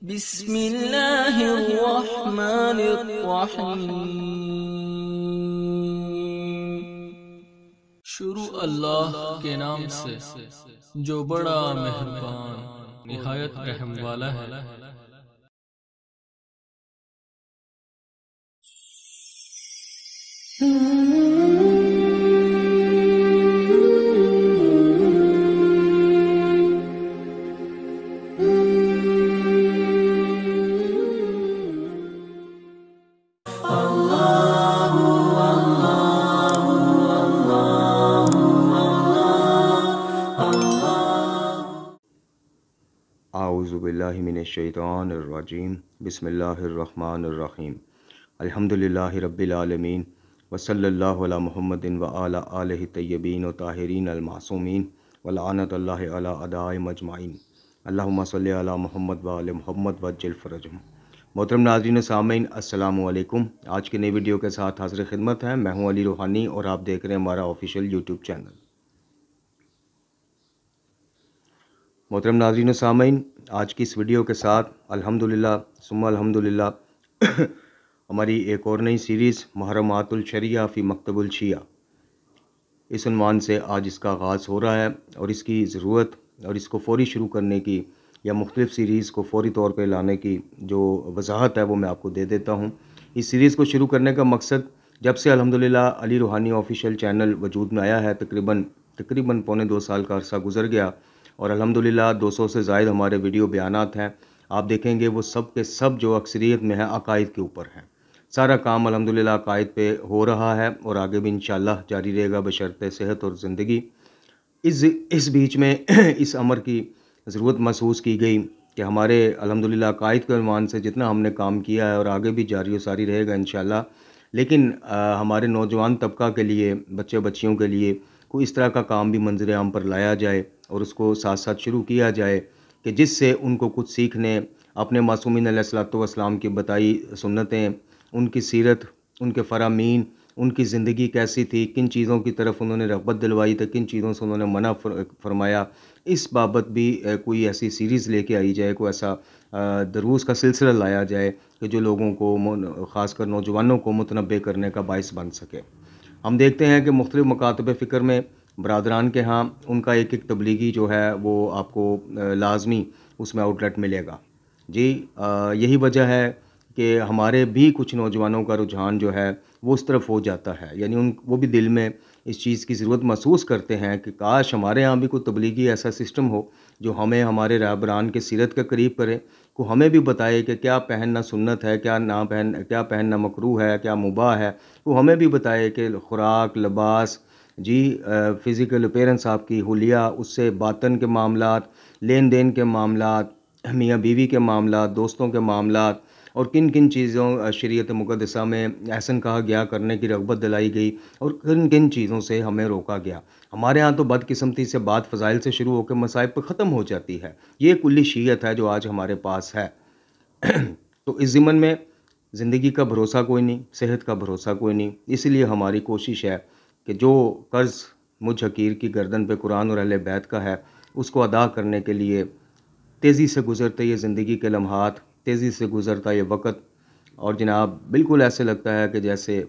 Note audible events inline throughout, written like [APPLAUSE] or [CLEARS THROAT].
بسم الله الرحمن الرحيم शुरू अल्लाह के नाम से जो बड़ा मेहरबान निहायत रहम वाला है Hmm. मिनशैतानरजीम बसमीम अलहमदिल्ला रबालमीन वसल्ला महमदिन व आला आल तय्यबीन व ताहरीन अलमासूमीन वलानत मजमाइन अल्लाम महमद वाल महमद व फ़रजम मोहतरम नाजरीन सामीन असलकुम आज के नई वीडियो के साथ हाजिर खिदमत है मैं हूँ अली रूहानी और आप देख रहे हैं हमारा ऑफिशियल यूट्यूब चैनल मोहतरम नाजरीन सामीन आज की इस वीडियो के साथ अल्हम्दुलिल्लाह सुम अल्हम्दुलिल्लाह [COUGHS] हमारी एक और नई सीरीज़ महरमातुलशरिया फ़ी शिया इस अनुमान से आज इसका आगाज़ हो रहा है और इसकी ज़रूरत और इसको फौरी शुरू करने की या मुख्तलिफ़ सीरीज़ को फौरी तौर पर लाने की जो वजाहत है वो मैं आपको दे देता हूँ इस सीरीज़ को शुरू करने का मकसद जब से अलहमदिल्ला अली रूहानी ऑफिशियल चैनल वजूद में आया है तकरीबन तकरीबन पौने दो साल का अरसा गुजर गया और दो 200 से जायद हमारे वीडियो बयान हैं आप देखेंगे वो सब के सब जो अक्सरियत में है अकायद के ऊपर हैं सारा काम अलहमदिल्ला अकायद पे हो रहा है और आगे भी इन जारी रहेगा बशरत सेहत और ज़िंदगी इस इस बीच में [CLEARS THROAT] इस अमर की ज़रूरत महसूस की गई कि हमारे अलहमदिल्ला अकायद के अनुमान से जितना हमने काम किया है और आगे भी जारी सारी रहेगा इन लेकिन आ, हमारे नौजवान तबका के लिए बच्चे बच्चियों के लिए कोई इस तरह का काम भी मंजर आम पर लाया जाए और उसको साथ साथ शुरू किया जाए कि जिससे उनको कुछ सीखने अपने मासूमिन सलाम की बताई सुन्नतें उनकी सीरत उनके फरामीन उनकी ज़िंदगी कैसी थी किन चीज़ों की तरफ उन्होंने रगबत दिलवाई तो किन चीज़ों से उन्होंने मना फरमाया इस बाबत भी कोई ऐसी सीरीज़ लेके आई जाए कोई ऐसा दरूस का सिलसिला लाया जाए कि जो लोगों को ख़ासकर नौजवानों को मुतनबे करने का बायस बन सके हम देखते हैं कि मुख्तु मकातब फ़िक्र में बरदरान के यहाँ उनका एक एक तबलीगी जो है वो आपको लाजमी उसमें आउटलेट मिलेगा जी यही वजह है कि हमारे भी कुछ नौजवानों का रुझान जो है वो उस तरफ हो जाता है यानी उन वो भी दिल में इस चीज़ की ज़रूरत महसूस करते हैं कि काश हमारे यहाँ भी कोई तबलीगी ऐसा सिस्टम हो जो हमें हमारे रहबरान के सीरत के करीब करे को हमें भी बताए कि क्या पहनना सुन्नत है क्या ना पहन क्या पहनना मकरू है क्या मुबा है वो हमें भी बताए कि खुराक लिबास जी फ़िज़िकल अपेरेंस आपकी हुलिया उससे बातन के मामला लेन देन के मामला मियाँ बीवी के मामला दोस्तों के मामला और किन किन चीज़ों शरीत मुकदसा में एहसन कहा गया करने की रगबत दिलाई गई और किन किन चीज़ों से हमें रोका गया हमारे यहाँ तो बदकस्मती से बात फ़जाइल से शुरू होकर मसाइब पर ख़त्म हो जाती है ये कुल्ली शीयत है जो आज हमारे पास है [CLEARS THROAT] तो इस ज़िमन में ज़िंदगी का भरोसा कोई नहीं सेहत का भरोसा कोई नहीं इसलिए हमारी कोशिश है कि जो कर्ज़ मुझ हकीर की गर्दन पे कुरान और अहल बैत का है उसको अदा करने के लिए तेज़ी से गुज़रते ये ज़िंदगी के लम्हात तेज़ी से गुज़रता ये वक़्त और जनाब बिल्कुल ऐसे लगता है कि जैसे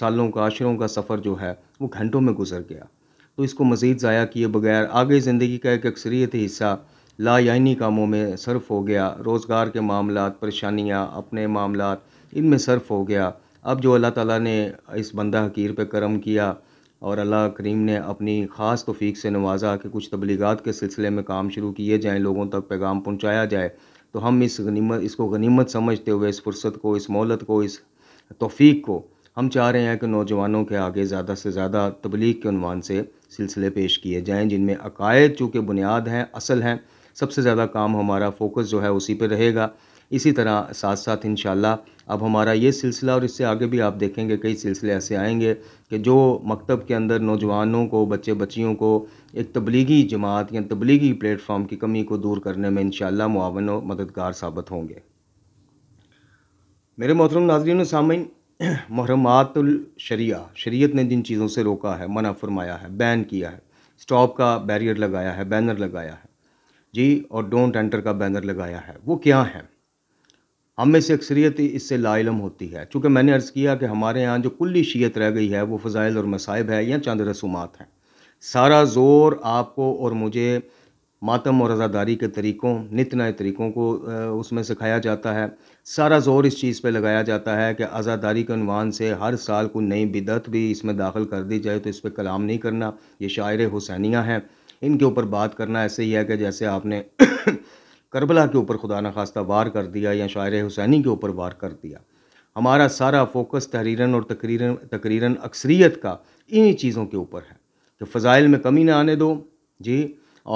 सालों का आशरों का सफ़र जो है वो घंटों में गुज़र गया तो इसको मज़ीद ज़ाया किए बगैर आगे ज़िंदगी का एक अक्सरियत हिस्सा लायानी कामों में सर्फ हो गया रोज़गार के मामला परेशानियाँ अपने मामला इनमें सर्फ हो गया अब जो अल्लाह ताला ने इस बंदा हकीर पे करम किया और अल्लाह करीम ने अपनी ख़ास तोफ़ी से नवाजा कि कुछ तबलीगत के सिलसिले में काम शुरू किए जाएँ लोगों तक पैगाम पहुँचाया जाए तो हम इस गनीमत इसको गनीमत समझते हुए इस फुर्सत को इस मोहलत को इस तोफ़ी को हम चाह रहे हैं कि नौजवानों के आगे ज़्यादा से ज़्यादा तबलीग के अनवान से सिलसिले पेश किए जाएँ जिनमें अकायद चूँकि बुनियाद हैं असल हैं सबसे ज़्यादा काम हमारा फोकस जो है उसी पर रहेगा इसी तरह साथ साथ इन अब हमारा ये सिलसिला और इससे आगे भी आप देखेंगे कई सिलसिले ऐसे आएंगे कि जो मकतब के अंदर नौजवानों को बच्चे बच्चियों को एक तबलीगी जमात या तबलीगी प्लेटफॉर्म की कमी को दूर करने में इन मुआवन और मददगार साबित होंगे मेरे मोहतरम नाजरीन सामिन [CLEARS THROAT] महरमातुलशरिया शरीयत ने जिन चीज़ों से रोका है मना फरमाया है बैन किया है स्टॉप का बैरियर लगाया है बैनर लगाया है जी और डोंट एंटर का बैनर लगाया है वो क्या है हम में से अक्सरियत इससे लाइलम होती है चूँकि मैंने अर्ज़ किया कि हमारे यहाँ जो कुल्ली शीयत रह गई है वो फ़ज़ाइल और मसाइब है या चंद रसूमात हैं सारा ज़ोर आपको और मुझे मातम और रज़ादारी के तरीक़ों नित नए तरीक़ों को उसमें सिखाया जाता है सारा ज़ोर इस चीज़ पे लगाया जाता है कि आज़ादारी के अनवान से हर साल कोई नई बिदत भी इसमें दाखिल कर दी जाए तो इस पर कलाम नहीं करना ये शायर हुसैनियाँ हैं इनके ऊपर बात करना ऐसे ही है कि जैसे आपने करबला के ऊपर खुदा न खास्ता वार कर दिया या शायर हुसैनी के ऊपर वार कर दिया हमारा सारा फोकस तहरीरन और तकरीरन तकरीरन अक्सरीत का इन्हीं चीज़ों के ऊपर है कि फ़जाइल में कमी ना आने दो जी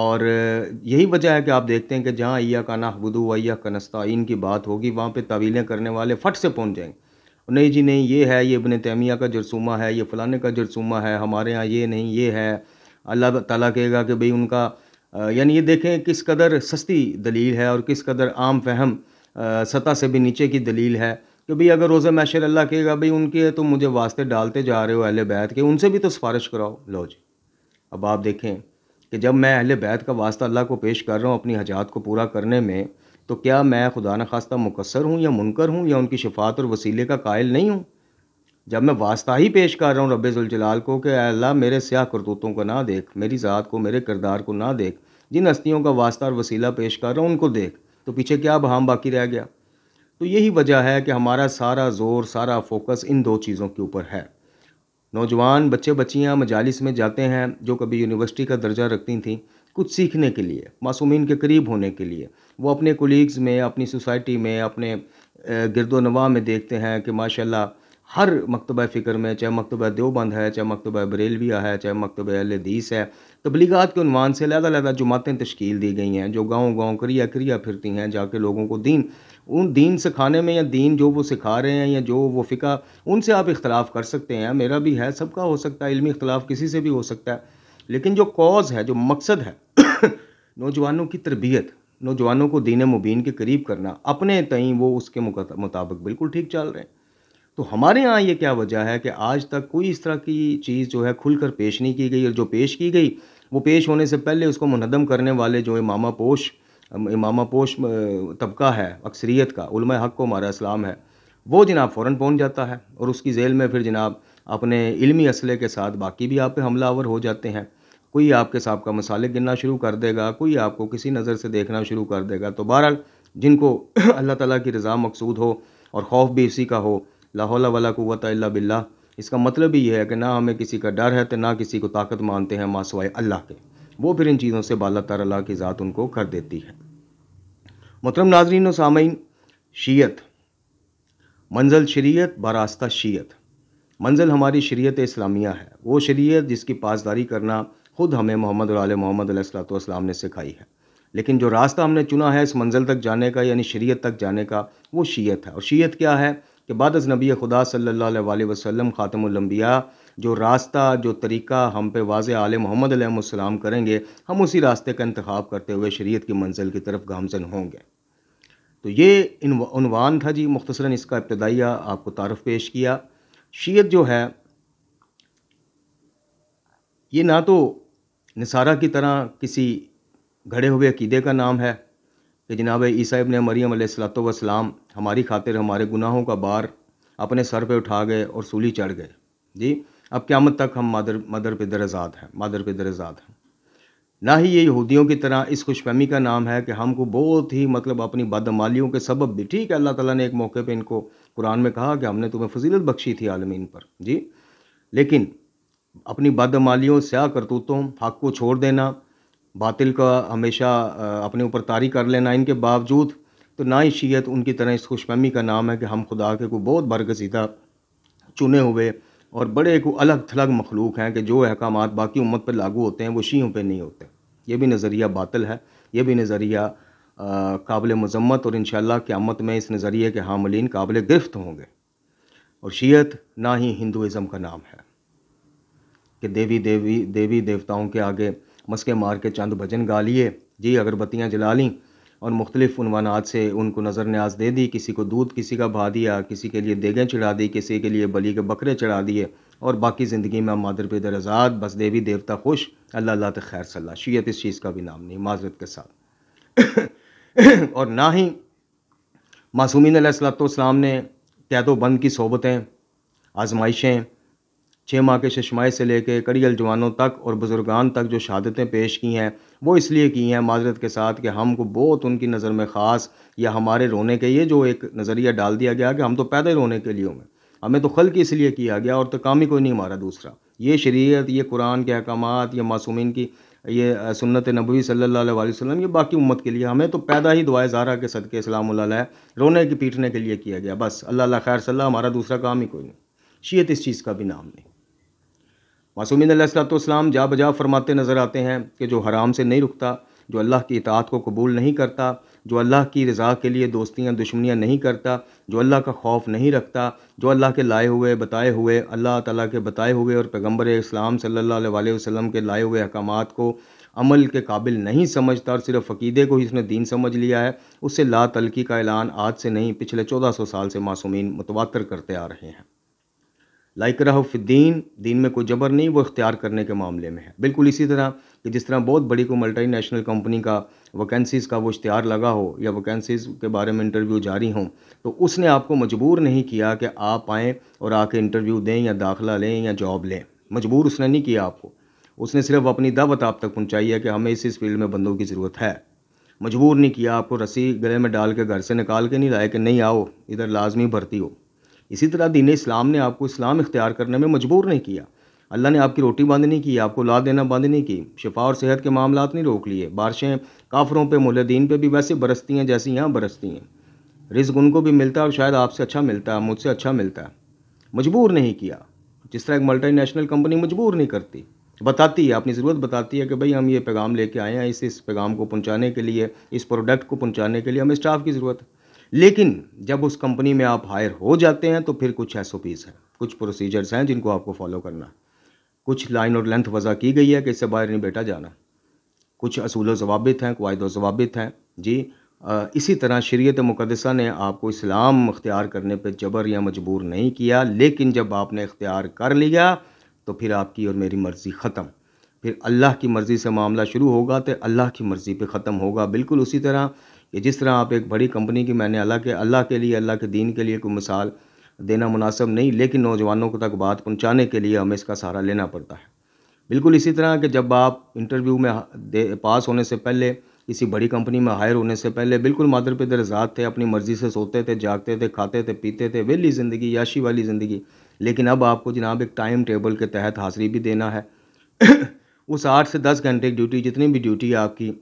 और यही वजह है कि आप देखते हैं कि जहाँ अय्या का नाहबुदू अय्या का नस्ताइन की बात होगी वहाँ पे तवीलें करने वाले फट से पहुँच जाएंगे नहीं जी नहीं ये है ये इबन तैमिया का जरसूमा है ये फ़लाने का जरसूमा है हमारे यहाँ ये नहीं ये है अल्लाह ताला कहेगा कि भाई उनका यानी ये देखें किस कदर सस्ती दलील है और किस कदर आम फहम सतह से भी नीचे की दलील है कि भाई अगर रोज़ मैशर अल्लाह कहेगा भाई उनके तो मुझे वास्ते डालते जा रहे हो अहल बैत के उनसे भी तो सिफारिश कराओ लो जी अब आप देखें कि जब मैं अहल बैत का वास्ता अल्लाह को पेश कर रहा हूँ अपनी हजात को पूरा करने में तो क्या मैं खुदा न खास्ता मुकसर हूँ या मुनकर हूँ या उनकी शफात और वसीले का कायल नहीं हूँ जब मैं वास्ता ही पेश कर रहा हूँ रब्ज़ुलजलाल को कि अल्लाह मेरे स्याह करतूतों को ना देख मेरी ज़ात को मेरे किरदार को ना देख जिन हस्तियों का वास्ता और वसीला पेश कर रहा हूँ उनको देख तो पीछे क्या बहाम बाकी रह गया तो यही वजह है कि हमारा सारा जोर सारा फोकस इन दो चीज़ों के ऊपर है नौजवान बच्चे बच्चियाँ मजालिस में जाते हैं जो कभी यूनिवर्सिटी का दर्जा रखती थी कुछ सीखने के लिए मासूमिन के करीब होने के लिए वो अपने कोलीग्स में अपनी सोसाइटी में अपने गिरदोनवा में देखते हैं कि माशाल्लाह हर मकतब फ़िक्र में चाहे मकतब देवबंद है चाहे मकतब बरेलविया है चाहे मकतब अलदीस है तबलीगत के उनवान से लहदा लहदा जमातें तश्ील दी गई हैं जो गाँव गाँव करिया करिया फिरती हैं जाके लोगों को दीन उन दीन सिखाने में या दीन जो वो सिखा रहे हैं या जो वो फ़िका उनसे आप इख्तलाफ कर सकते हैं मेरा भी है सबका हो सकता है इलमी इख्तलाफ किसी से भी हो सकता है लेकिन जो कॉज है जो मकसद है [COUGHS] नौजवानों की तरबियत नौजवानों को दीन मुबीन के करीब करना अपने तई वो उसके मुताबिक बिल्कुल ठीक चल रहे हैं तो हमारे यहाँ ये क्या वजह है कि आज तक कोई इस तरह की चीज़ जो है खुलकर पेश नहीं की गई और जो पेश की गई वो पेश होने से पहले उसको मुनदम करने वाले जो इमामा पोश इमामा पोश तबका है अक्सरीत का उलम हक़ को हमारा इस्लाम है वो जनाब फ़ौर पहुँच जाता है और उसकी जेल में फिर जनाब अपने इलमी असले के साथ बाकी भी आप पे हमलावर हो जाते हैं कोई आपके साहब का मसाले गिनना शुरू कर देगा कोई आपको किसी नज़र से देखना शुरू कर देगा तो बहरहाल जिनको [CLEARS THROAT] अल्लाह ताला की रज़ा मकसूद हो और खौफ भी इसी का हो लाहौला वाला कुत बिल्ला इसका मतलब ही है कि ना हमें किसी का डर है तो ना किसी को ताकत मानते हैं मासवाए अल्लाह के वो फिर इन चीज़ों से बाला तर अल्लाह की ज़ात उनको कर देती है मोहतरम नाजरीन और सामीन शीयत मंजिल शरीयत बरास्ता शीयत मंजिल हमारी शरीयत इस्लामिया है वो शरीयत जिसकी पासदारी करना खुद हमें मोहम्मद मोहम्मद सलाम ने सिखाई है लेकिन जो रास्ता हमने चुना है इस मंजिल तक जाने का यानी शरीयत तक जाने का वो शीयत है और शीयत क्या है कि बाद अज नबी खुदा सल्ला वसम ख़ातमबिया जो रास्ता जो तरीका हम पे वाज आल मोहम्मद करेंगे हम उसी रास्ते का इंतखब करते हुए शरीयत की मंजिल की तरफ गामजन होंगे तो ये इनवान था जी मुख्तसरा इसका इब्तदाई आपको तारफ़ पेश किया शीयत जो है ये ना तो निसारा की तरह किसी घड़े हुए अकीदे का नाम है कि जनाब ईसा ने मरियम सलाम हमारी खातिर हमारे गुनाहों का बार अपने सर पे उठा गए और सूली चढ़ गए जी अब क्यामत तक हम मदर मदर पे दरज़ाद हैं मदर पे दरजात हैं ना ही ये यहूदियों की तरह इस खुशफहमी का नाम है कि हमको बहुत ही मतलब अपनी बदमालियों के सबब भी ठीक है अल्लाह ताला ने एक मौके पे इनको कुरान में कहा कि हमने तुम्हें फजीलत बख्शी थी आलमीन पर जी लेकिन अपनी बदमालियों स्या करतूतों हक को छोड़ देना बातिल का हमेशा अपने ऊपर तारी कर लेना इनके बावजूद तो ना ही शीयत उनकी तरह इस खुशफहमी का नाम है कि हम खुदा के को बहुत बरगसीदा चुने हुए और बड़े को अलग थलग मखलूक हैं कि जो अहकाम बाकी उम्मत पर लागू होते हैं वो शीयों पर नहीं होते ये भी नज़रिया बातिल है ये भी नज़रिया काबिल मजम्मत और इन क़्यामत में इस नज़रिए के हामलिन काबिल गिरफ्त होंगे और शीयत ना ही हिंदुज़म का नाम है कि देवी देवी देवी देवताओं के आगे मस्के मार के चंद भजन गा लिए जी अगरबत्तियाँ जला लीं और मुख्तलिफ़ उनवानात से उनको नज़र न्याज दे दी किसी को दूध किसी का भा दिया किसी के लिए देगें चढ़ा दी किसी के लिए बली के बकरे चढ़ा दिए और बाकी ज़िंदगी में मादर पेदर आज़ाद बस देवी देवता खुश अल्लाह अल्लाह तो खैर सल्ला शीयत इस चीज़ का भी नाम नहीं माजरत के साथ [COUGHS] और ना ही मासूमिन सलाम ने कैदोबंद की सोबतें आजमाइशें छः माह के शशमाए से लेके करियल जवानों तक और बुज़ुर्गान तक जो शहादतें पेश की हैं वो इसलिए की हैं माजरत के साथ कि हमको बहुत उनकी नज़र में ख़ास या हमारे रोने के ये जो एक नज़रिया डाल दिया गया कि हम तो पैदा ही रोने के लिए हमें हमें तो खल की इसलिए किया गया और तो काम ही कोई नहीं हमारा दूसरा ये शरीयत ये कुरान के अहकाम ये मासूमिन की ये सुन्नत नबी सल्ला वसम ये बाकी उम्मत के लिए हमें तो पैदा ही दुआ ज़ारा के सदक़े इस्लाम रोने की पीटने के लिए किया गया बस अल्लाह खैर सल्ला हमारा दूसरा काम ही कोई नहीं शीयत इस चीज़ का भी नाम नहीं मासूमिन सलाम जा बजा फरमाते नज़र आते हैं कि जो हराम से नहीं रुकता जो अल्लाह की इतात को कबूल नहीं करता जो अल्लाह की रज़ा के लिए दोस्तियाँ दुश्मनियाँ नहीं करता जो अल्लाह का खौफ नहीं रखता जो अल्लाह के लाए हुए बताए हुए अल्लाह ताला के बताए हुए और पैगम्बर इस्लाम सल्ला वसम के लाए हुए अहकाम को अमल के काबिल नहीं समझता और सिर्फ अकीदे को ही इसने दीन समझ लिया है उससे ला तलकी का ऐलान आज से नहीं पिछले चौदह सौ साल से मासूमी मुतवा करते आ रहे हैं लाइक फिर दीन में कोई जबर नहीं वो इख्तियार करने के मामले में है बिल्कुल इसी तरह कि जिस तरह बहुत बड़ी कोई मल्टी नेशनल कंपनी का वैकेंसीज़ का वो इश्तहार लगा हो या वैकेंसीज़ के बारे में इंटरव्यू जारी हों तो उसने आपको मजबूर नहीं किया कि आप आएँ और आके इंटरव्यू दें या दाखिला लें या जॉब लें मजबूर उसने नहीं किया आपको उसने सिर्फ अपनी दावत आप तक पहुँचाई है कि हमें इस इस फील्ड में बंदों की ज़रूरत है मजबूर नहीं किया आपको रस्सी गले में डाल के घर से निकाल के नहीं लाया कि नहीं आओ इधर लाजमी भर्ती हो इसी तरह दीन इस्लाम ने आपको इस्लाम इख्तियार करने में मजबूर नहीं किया अल्लाह ने आपकी रोटी बंद नहीं की आपको ला देना बंद नहीं की शफा और सेहत के मामला नहीं रोक लिए बारिशें काफरों पर मोलदीन पर भी वैसे बरसती हैं जैसी यहाँ बरसती हैं रिज्क उनको भी मिलता है और शायद आपसे अच्छा मिलता है मुझसे अच्छा मिलता है मजबूर नहीं किया जिस तरह एक मल्टी कंपनी मजबूर नहीं करती बताती है अपनी ज़रूरत बताती है कि भाई हम ये पैगाम लेके आए हैं इस इस पैगाम को पहुंचाने के लिए इस प्रोडक्ट को पहुंचाने के लिए हमें स्टाफ की ज़रूरत है लेकिन जब उस कंपनी में आप हायर हो जाते हैं तो फिर कुछ एस हैं कुछ प्रोसीजर्स हैं जिनको आपको फॉलो करना है कुछ लाइन और लेंथ वजह की गई है कि इससे बाहर नहीं बेटा जाना कुछ असूल जवाबित हैं कवायद जवाबित हैं जी आ, इसी तरह शरीत मुकदसा ने आपको इस्लाम अख्तियार करने पर जबर या मजबूर नहीं किया लेकिन जब आपने अख्तियार कर लिया तो फिर आपकी और मेरी मर्ज़ी ख़त्म फिर अल्लाह की मर्ज़ी से मामला शुरू होगा तो अल्लाह की मर्ज़ी पे ख़त्म होगा बिल्कुल उसी तरह कि जिस तरह आप एक बड़ी कंपनी की मैंने अल्लाह के अल्लाह के लिए अल्लाह के दीन के लिए कोई मिसाल देना मुनासब नहीं लेकिन नौजवानों को तक बात पहुँचाने के लिए हमें इसका सहारा लेना पड़ता है बिल्कुल इसी तरह कि जब आप इंटरव्यू में पास होने से पहले किसी बड़ी कंपनी में हायर होने से पहले बिल्कुल मादर पे दरजात थे अपनी मर्ज़ी से सोते थे जागते थे खाते थे पीते थे वेली ज़िंदगी याशी वाली ज़िंदगी लेकिन अब आपको जनाब एक टाइम टेबल के तहत हाजिरी भी देना है [COUGHS] उस आठ से दस घंटे की ड्यूटी जितनी भी ड्यूटी है आपकी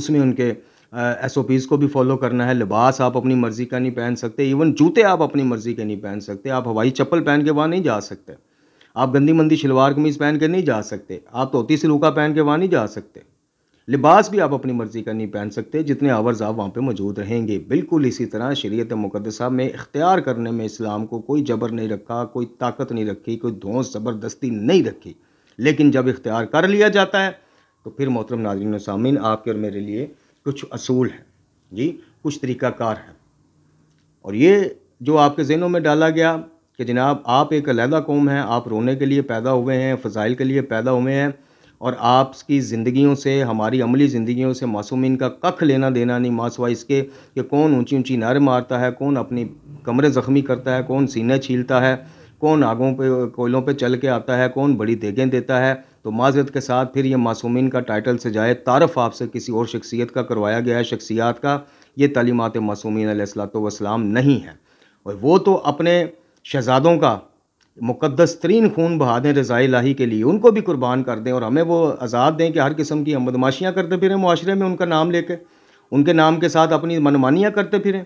उसमें उनके एस ओ पीज़ को भी फॉलो करना है लिबास आप अपनी मर्ज़ी का नहीं पहन सकते इवन जूते आप अपनी मर्ज़ी के नहीं पहन सकते आप हवाई चप्पल पहन के वहाँ नहीं जा सकते आप गंदी मंदी शलवार कमीज़ पहन के नहीं जा सकते आप धोती सलूका पहन के वहाँ नहीं जा सकते लिबास भी आप अपनी मर्ज़ी का नहीं पहन सकते जितने आवर्स आप वहाँ पर मौजूद रहेंगे बिल्कुल इसी तरह शरीयत मुकदसा में इख्तियार करने में इस्लाम को कोई जबर नहीं रखा कोई ताकत नहीं रखी कोई धोस ज़बरदस्ती नहीं रखी लेकिन जब इख्तियार कर लिया जाता है तो फिर मोहतरम नाजरन सामिन आपके और मेरे लिए कुछ असूल हैं जी कुछ तरीक़ाकार है और ये जो आपके जहनों में डाला गया कि जनाब आप एक अलहदा कौम हैं आप रोने के लिए पैदा हुए हैं फ़जाइल के लिए पैदा हुए हैं और आपकी ज़िंदगियों से हमारी अमली ज़िंदगियों से मासूमिन का कख लेना देना नहीं मासवा इसके कि कौन ऊंची ऊंची नारे मारता है कौन अपनी कमरे ज़ख्मी करता है कौन सीने छीलता है कौन आगों पे कोयलों पे चल के आता है कौन बड़ी देगें देता है तो माजरत के साथ फिर ये मासूमिन का टाइटल से जाए तारफ़ आपसे किसी और शख्सियत का करवाया गया है शख्सियात का ये तलीमत मासूमिन सलाम नहीं है और वो तो अपने शहजादों का मुक़दस तरीन खून बहा दें रज़ा लाही के लिए उनको भी कुर्बान कर दें और हमें वो आज़ाद दें कि हर किस्म की बदमाशियाँ करते फिरें माशरे में उनका नाम लेकर उनके नाम के साथ अपनी मनमानियाँ करते फिरें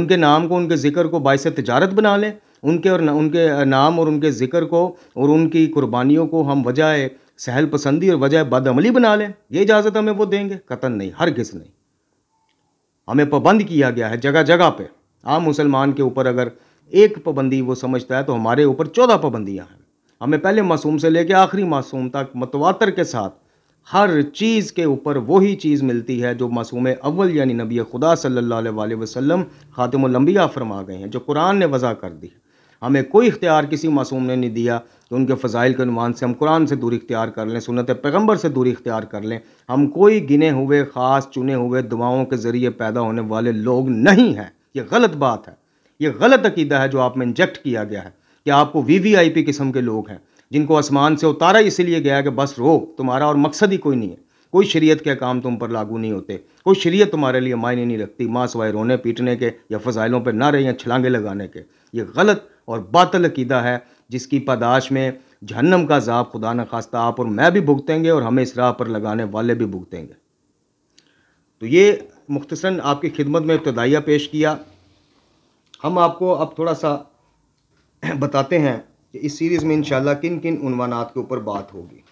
उनके नाम को उनके ज़िक्र को बायस तजारत बना लें उनके और न, उनके नाम और उनके ज़िक्र को और उनकी कुर्बानियों को हम वजाय सहल पसंदी और वजह बदअमली बना लें ये इजाज़त हमें वो देंगे कतन नहीं हर किस नहीं हमें पाबंद किया गया है जगह जगह पे आम मुसलमान के ऊपर अगर एक पाबंदी वो समझता है तो हमारे ऊपर चौदह पाबंदियाँ हैं हमें पहले मासूम से लेकर आखिरी मासूम तक मतवातर के साथ हर चीज़ के ऊपर वही चीज़ मिलती है जो मासूम अव्वल यानी नबी खुदा सल्ला वसम ख़ातमलम्बिया फरमा गए हैं जो कुरान ने वज़ा कर दी हमें कोई इख्तियार किसी मासूम ने नहीं दिया तो उनके फ़ज़ाइल के अनुमान से हम कुरान से दूरी इख्तियार कर लें सुनत पैगम्बर से दूरी इख्तियार कर लें हम कोई गिने हुए ख़ास चुने हुए दुआओं के ज़रिए पैदा होने वाले लोग नहीं हैं ये गलत बात है ये गलत अकीदा है जो आप में इंजेक्ट किया गया है कि आपको वी वी आई पी किस्म के लोग हैं जिनको आसमान से उतारा इसीलिए गया कि बस रोक तुम्हारा और मकसद ही कोई नहीं है कोई शरीयत के काम तुम पर लागू नहीं होते कोई शरीयत तुम्हारे लिए मायने नहीं रखती माँ सवाए रोने पीटने के या फ़जाइलों पर ना रही या छलांगे लगाने के ये गलत और बातल अकीदा है जिसकी पदाश में जहन्नम का जाप खुदा न खास्ता आप और मैं भी भुगतेंगे और हमें इस राह पर लगाने वाले भी भुगतेंगे तो ये मुख्तसरा आपकी खिदमत में इब्तदाइया पेश किया हम आपको अब थोड़ा सा [CLEARS THROAT] बताते हैं कि इस सीरीज़ में इन किन किन उनवानात के ऊपर बात होगी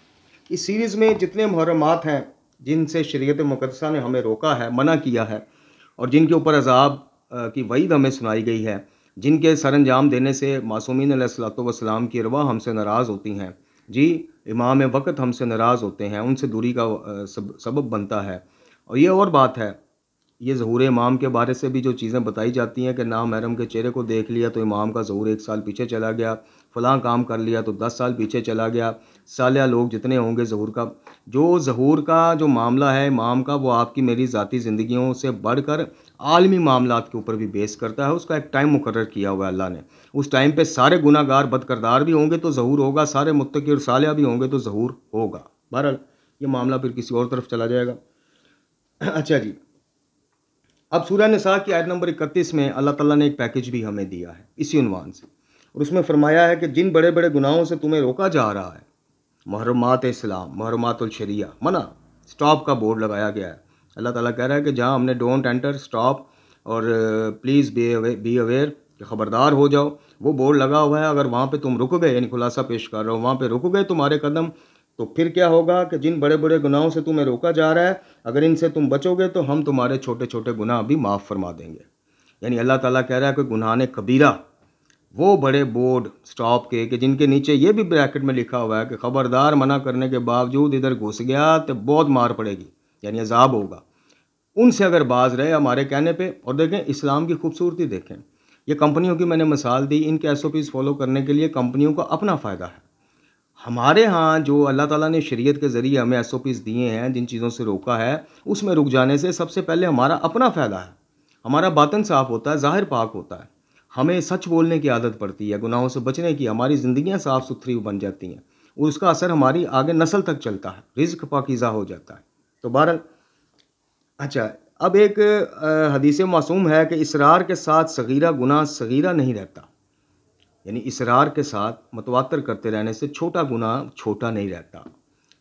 इस सीरीज़ में जितने मुहरमत हैं जिनसे शरीत मुकदसा ने हमें रोका है मना किया है और जिनके ऊपर अजाब की वईद हमें सुनाई गई है जिनके सर अंजाम देने से मासूमिन सलाम की रवा हमसे नाराज़ होती हैं जी इमाम वक़्त हमसे नाराज़ होते हैं उनसे दूरी का सब, सबब बनता है और ये और बात है ये जहूर इमाम के बारे से भी जो चीज़ें बताई जाती हैं कि ना महरम के चेहरे को देख लिया तो इमाम का जहूर एक साल पीछे चला गया फलां काम कर लिया तो दस साल पीछे चला गया सालिया लोग जितने होंगे जहूर का जो जहूर का जो मामला है इमाम का वो आपकी मेरी ज़ाती ज़िंदगियों से बढ़कर आलमी मामला के ऊपर भी बेस करता है उसका एक टाइम मुकर किया हुआ है अल्लाह ने उस टाइम पे सारे गुनागार बदकरदार भी होंगे तो जहूर होगा सारे मुतकी और सालिया भी होंगे तो जहूर होगा बहरहाल ये मामला फिर किसी और तरफ चला जाएगा [CLEARS THROAT] अच्छा जी अब सूर्य साह की आयत नंबर इकतीस में अल्लाह तला ने एक पैकेज भी हमें दिया है इसी उनवान से और उसमें फरमाया है कि जिन बड़े बड़े गुनाहों से तुम्हें रोका जा रहा है महरमात इस्लाम शरिया मना स्टॉप का बोर्ड लगाया गया है अल्लाह ताला कह रहा है कि जहाँ हमने डोंट एंटर स्टॉप और please be away be aware कि ख़बरदार हो जाओ वो बोर्ड लगा हुआ है अगर वहाँ पे तुम रुक गए यानी खुलासा पेश कर रहे हो वहाँ पे रुक गए तुम्हारे कदम तो फिर क्या होगा कि जिन बड़े बड़े गुनाहों से तुम्हें रोका जा रहा है अगर इनसे तुम बचोगे तो हम तुम्हारे छोटे छोटे गुनाह भी माफ़ फरमा देंगे यानी अल्लाह ताला कह रहा है कि गुनाह ने कबीरा वो बड़े बोर्ड स्टॉप के कि जिनके नीचे ये भी ब्रैकेट में लिखा हुआ है कि ख़बरदार मना करने के बावजूद इधर घुस गया तो बहुत मार पड़ेगी यानी अजाब होगा उनसे अगर बाज रहे हमारे कहने पे और देखें इस्लाम की खूबसूरती देखें ये कंपनियों की मैंने मिसाल दी इनके एस फॉलो करने के लिए कंपनियों का अपना फ़ायदा है हमारे यहाँ जो अल्लाह ताला ने शरीयत के ज़रिए हमें एस दिए हैं जिन चीज़ों से रोका है उसमें रुक जाने से सबसे पहले हमारा अपना फ़ायदा है हमारा बातन साफ़ होता है ज़ाहिर पाक होता है हमें सच बोलने की आदत पड़ती है गुनाहों से बचने की हमारी ज़िंदियाँ साफ़ सुथरी बन जाती हैं और उसका असर हमारी आगे नस्ल तक चलता है रिज्क पाकिज़ा हो जाता है तो बहरल अच्छा अब एक हदीस मासूम है कि इसरार के साथ सगीरा गुनाह सगीरा नहीं रहता यानी इसरार के साथ मतवातर करते रहने से छोटा गुनाह छोटा नहीं रहता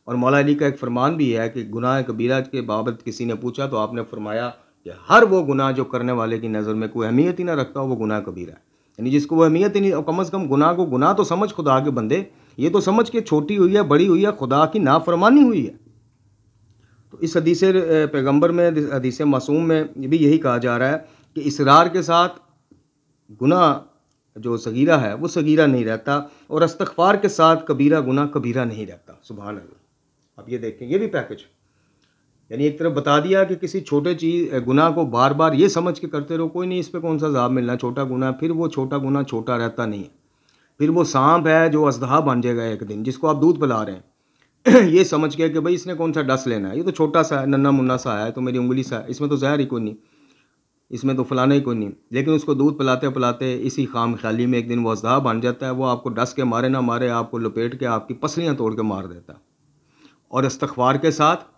और मौला अली का एक फरमान भी है कि गुनाह कबीरा के बाबत किसी ने पूछा तो आपने फरमाया कि हर वो गुनाह जो करने वाले की नज़र में कोई अहमियत ही ना रखता हो वो गुनाह कबीरा है यानी जिसको वो अहमियत ही नहीं और कम अज़ कम गुनाह को गुनाह तो समझ खुदा के बंदे ये तो समझ के छोटी हुई है बड़ी हुई है खुदा की नाफरमानी हुई है तो इस हदीस पैगम्बर में हदीस मासूम में भी यही कहा जा रहा है कि इसरार के साथ गुनाह जो सगीरा है वो सगीरा नहीं रहता और अस्तफार के साथ कबीरा गुना कबीरा नहीं रहता सुबह अब ये देखें ये भी पैकेज यानी एक तरफ बता दिया कि किसी छोटे चीज गुनाह को बार बार ये समझ के करते रहो कोई नहीं इस पर कौन सा जवाब मिलना छोटा गुना फिर वो छोटा गुना छोटा रहता नहीं है फिर वो सांप है जो असदहा बन जाएगा एक दिन जिसको आप दूध पिला रहे हैं [CLEARS THROAT] ये समझ के कि भाई इसने कौन सा डस लेना है ये तो छोटा सा है नन्ना मुन्ना सा है तो मेरी उंगली सा है इसमें तो जहर ही कोई नहीं इसमें तो फलाना ही कोई नहीं लेकिन उसको दूध पिलाते पिलाते इसी खाम ख्याली में एक दिन वो असदहा बन जाता है वो आपको डस के मारे ना मारे आपको लपेट के आपकी पसलियाँ तोड़ के मार देता है और इस्तवार के साथ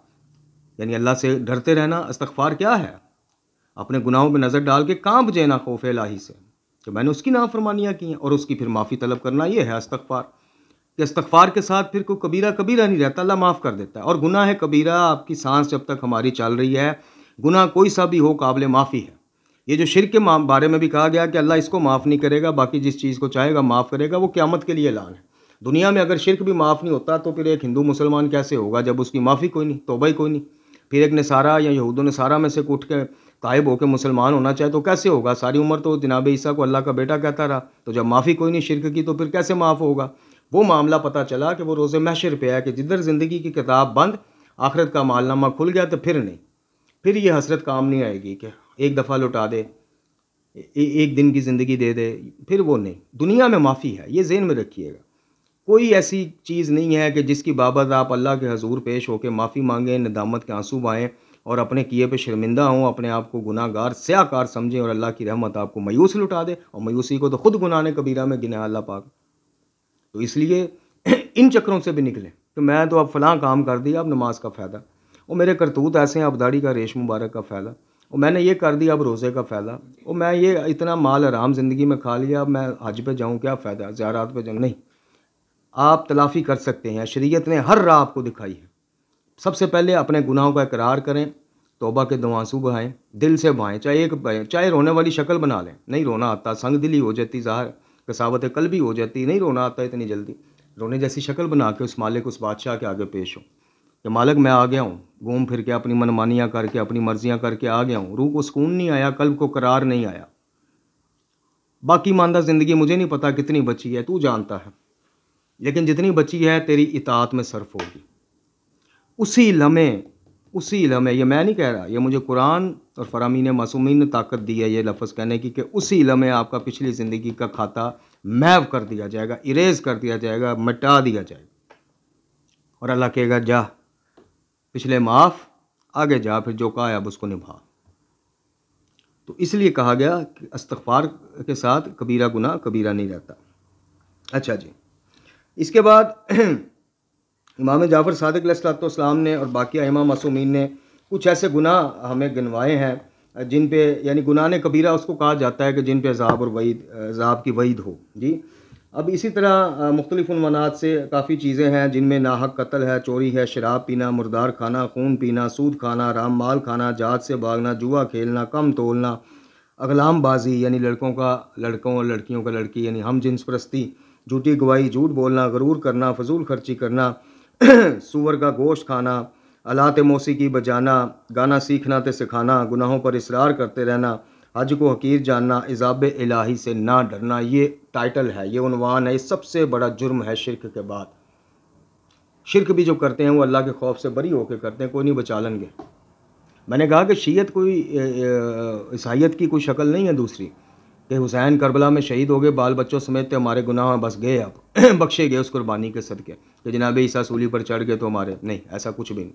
यानी अल्लाह से डरते रहना इस्तफार क्या है अपने गुनाहों में नज़र डाल के कांप जाना खौफ लाही से कि मैंने उसकी नाफरमानियाँ की हैं और उसकी फिर माफ़ी तलब करना ये है इस्तफार कि इस्तफार के साथ फिर कोई कबीरा कबीरा नहीं रहता अल्लाह माफ़ कर देता है और गुनाह है कबीरा आपकी सांस जब तक हमारी चल रही है गुनाह कोई सा भी हो काबिल माफ़ी है ये जो शिर के बारे में भी कहा गया कि अल्लाह इसको माफ़ नहीं करेगा बाकी जिस चीज़ को चाहेगा माफ़ करेगा वो क्यामत के लिए लान है दुनिया में अगर शिरक भी माफ़ नहीं होता तो फिर एक हिंदू मुसलमान कैसे होगा जब उसकी माफ़ी कोई नहीं तोबा ही कोई नहीं फिर एक नसारा या यहूद नसारा में से उठ के तायब होकर मुसलमान होना चाहे तो कैसे होगा सारी उम्र तो जनाब ईसा को अल्लाह का बेटा कहता रहा तो जब माफ़ी कोई नहीं शिरक की तो फिर कैसे माफ़ होगा वो मामला पता चला कि वो रोज़े महशर पे आया कि जिधर ज़िंदगी की किताब बंद आखरत का मालनामा खुल गया तो फिर नहीं फिर ये हसरत काम नहीं आएगी कि एक दफ़ा लुटा दे ए, एक दिन की ज़िंदगी दे दे फिर वो नहीं दुनिया में माफ़ी है ये जेन में रखिएगा कोई ऐसी चीज़ नहीं है कि जिसकी बाबत आप अल्लाह के हजूर पेश होकर माफ़ी मांगें नदामत के आंसू बहाएँ और अपने किए पे शर्मिंदा हों अपने आप को गुनागार स्याकार समझें और अल्लाह की रहमत आपको मायूस लुटा दे और मयूसी को तो ख़ुद गुनाने कबीरा में गिना अल्लाह पाक तो इसलिए [CLEARS THROAT] इन चक्रों से भी निकलें कि तो मैं तो अब फ़लाँ काम कर दिया अब नमाज का फ़ायदा और मेरे करतूत ऐसे हैं अब दाढ़ी का रेश मुबारक का फ़ायदा और मैंने ये कर दिया अब रोज़े का फ़ायदा और मैं ये इतना माल आराम ज़िंदगी में खा लिया अब मैं हज पे जाऊँ क्या फ़ायदा ज़्यारात पर जाऊँ नहीं आप तलाफ़ी कर सकते हैं शरीयत ने हर राह आपको दिखाई है सबसे पहले अपने गुनाहों का इकरार करें तोबा के दुआंसू बहाएँ दिल से बहाएँ चाहे एक चाहे रोने वाली शक्ल बना लें नहीं रोना आता संग दिली हो जाती ज़ाहर कसावत कल भी हो जाती नहीं रोना आता इतनी जल्दी रोने जैसी शक्ल बना के उस मालिक उस बादशाह के आगे पेश हो कि मालिक मैं आ गया हूँ घूम फिर के अपनी मनमानियाँ करके अपनी मर्जियाँ करके आ गया हूँ रूह को सुकून नहीं आया कल्ब को करार नहीं आया बाकी मानदा ज़िंदगी मुझे नहीं पता कितनी बची है तू जानता है लेकिन जितनी बची है तेरी इतात में सर्फ होगी उसी लम्हे उसी लम्हे ये मैं नहीं कह रहा ये मुझे कुरान और फरामीन ने ने ताकत दी है ये लफ्ज़ कहने की कि उसी लम्हे आपका पिछली ज़िंदगी का खाता मैव कर दिया जाएगा इरेज कर दिया जाएगा मिटा दिया जाएगा और अल्लाह कहेगा जा पिछले माफ़ आगे जा फिर जो कहा अब उसको निभा तो इसलिए कहा गया कि अस्तफार के साथ कबीरा गुना कबीरा नहीं रहता अच्छा जी इसके बाद [CLEARS THROAT] इमाम जाफ़र सदक सलाम ने और बाकी अमाम मासूमीन ने कुछ ऐसे गुनाह हमें गिनवाए हैं जिन पे यानी गुनाह ने कबीरा उसको कहा जाता है कि जिन पे अजाब और वईद अजाब की वईद हो जी अब इसी तरह मुख्तलिफ़ात से काफ़ी चीज़ें हैं जिनमें नाहक कत्ल है चोरी है शराब पीना मुर्दार खाना खून पीना सूद खाना राम माल खाना जात से भागना जुआ खेलना कम तोलना अगलाम बाजी यानी लड़कों का लड़कों और लड़कियों का लड़की यानी हम जिन्स परस्ती झूठी गवाही झूठ बोलना गरूर करना फजूल खर्ची करना [CLEARS THROAT] सूअर का गोश्त खाना अलात की बजाना गाना सीखना तो सिखाना गुनाहों पर इसरार करते रहना हज को हकीर जानना इजाब इलाही से ना डरना ये टाइटल है ये उनवान है ये सबसे बड़ा जुर्म है शिरक के बाद शिरक भी जो करते हैं वो अल्लाह के खौफ से बरी होकर करते हैं कोई नहीं बचा लेंगे मैंने कहा कि शीयत कोई ईसाइत की कोई शक्ल नहीं है दूसरी कि हुसैन करबला में शहीद हो गए बाल बच्चों समेत तो हमारे गुनाह बस गए अब [CLEARS THROAT] बख्शे गए उस कुर्बानी के सदके कि जनाब ईसा सूली पर चढ़ गए तो हमारे नहीं ऐसा कुछ भी नहीं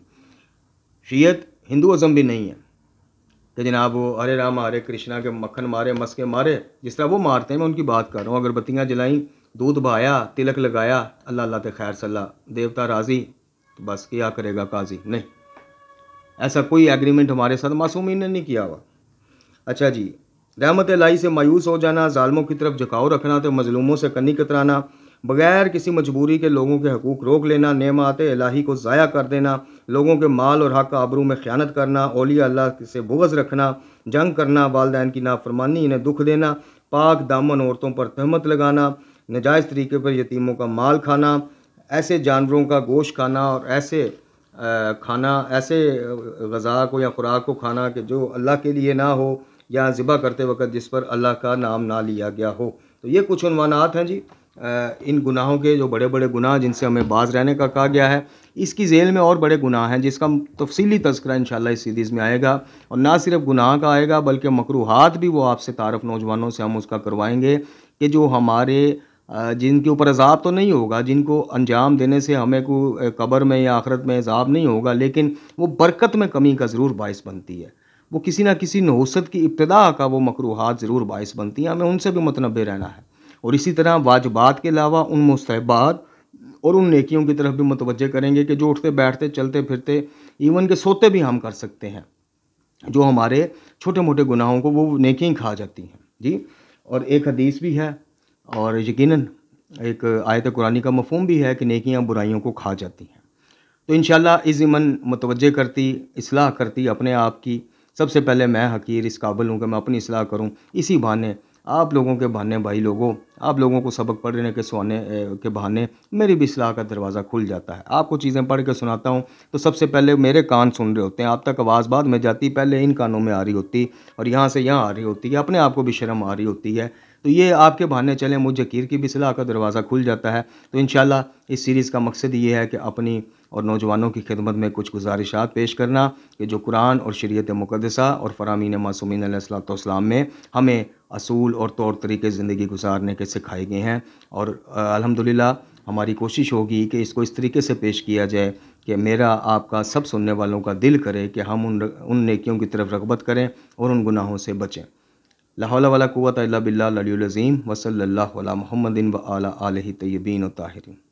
शीयत हिंदुज़म भी नहीं है कि जनाब वो हरे राम हरे कृष्णा के मक्खन मारे मस्के मारे जिस तरह वो मारते हैं मैं उनकी बात कर रहा हूँ अगरबत्तियाँ जलाईं दूध बहाया तिलक लगाया अल्लाह अल्लाह के खैर सल्लाह देवता राजी तो बस क्या करेगा काजी नहीं ऐसा कोई एग्रीमेंट हमारे साथ मासूमी ने नहीं किया हुआ अच्छा जी रहमत लाई से मायूस हो जाना ालमों की तरफ झुकाव रखना तो मजलूमों से कन्नी कतराना बगैर किसी मजबूरी के लोगों के हकूक़ रोक लेना नमात इलाही को ज़ाया कर देना लोगों के माल और हक आबरू में ख़्यानत करना ओलिया अल्लाह से बुगज़ रखना जंग करना वालदे की नाफरमानी इन्हें दुख देना पाक दामन औरतों पर तहमत लगाना नजायज़ तरीके पर यतीमों का माल खाना ऐसे जानवरों का गोश्त खाना और ऐसे खाना ऐसे गज़ा को या खुराक को खाना कि जो अल्लाह के लिए ना हो या ज़िबा करते वक्त जिस पर अल्लाह का नाम ना लिया गया हो तो ये कुछ अनवानात हैं जी इन गुनाहों के जो बड़े बड़े गुनाह जिनसे हमें बाज रहने का कहा गया है इसकी जेल में और बड़े गुनाह हैं जिसका तफसली तस्करा इन इस सीरीज़ में आएगा और ना सिर्फ गुनाह का आएगा बल्कि मकरूहत भी वो आपसे तारफ़ नौजवानों से हम उसका करवाएंगे कि जो हमारे जिनके ऊपर अजाब तो नहीं होगा जिनको अंजाम देने से हमें को कबर में या आखरत में अजाब नहीं होगा लेकिन वो बरकत में कमी का ज़रूर बायस बनती है वो किसी ना किसी नौसत की इब्तदा का वो मकरूहत ज़रूर बायस बनती हैं हमें उनसे भी मतनबे रहना है और इसी तरह वाजबात के अलावा उन मुस्तबात और उन नेकियों की तरफ भी मतवजह करेंगे कि जो उठते बैठते चलते फिरते इवन के सोते भी हम कर सकते हैं जो हमारे छोटे मोटे गुनाहों को वो नेकियाँ खा जाती हैं जी और एक हदीस भी है और यकीन एक आयत कुरानी का मफहम भी है कि नेकियाँ बुराइयों को खा जाती हैं तो इन इस ज़मन मतवजह करती असलाह करती अपने आप की सबसे पहले मैं हकीर इस काबिल हूँ कि मैं अपनी सलाह करूँ इसी बहाने आप लोगों के बहाने भाई लोगों आप लोगों को सबक पढ़ने के सुने के बहाने मेरी भी सलाह का दरवाज़ा खुल जाता है आपको चीज़ें पढ़ के सुनाता हूँ तो सबसे पहले मेरे कान सुन रहे होते हैं आप तक आवाज़ बाद में जाती पहले इन कानों में आ रही होती और यहाँ से यहाँ आ रही होती है अपने आप को भी शर्म आ रही होती है तो ये आपके बहाने चलें मुझे कीर की भी सलाह का दरवाज़ा खुल जाता है तो इन इस सीरीज़ का मकसद ये है कि अपनी और नौजवानों की खिदमत में कुछ गुजारिशात पेश करना कि जो कुरान और शरीत मुकदसा और फ़रामीन मासूमिन सलाम में हमें असूल और तौर तरीके ज़िंदगी गुजारने के सिखाए गए हैं और अल्हम्दुलिल्लाह हमारी कोशिश होगी कि इसको इस तरीके से पेश किया जाए कि मेरा आपका सब सुनने वालों का दिल करे कि हम उन उन नेकियों की तरफ रगबत करें और उन गुनाहों से बचें लाहौला वाला कुत बिल्ला लड़ीज़ीम वसल महमदिन व आला आल तयबीन ताहरीन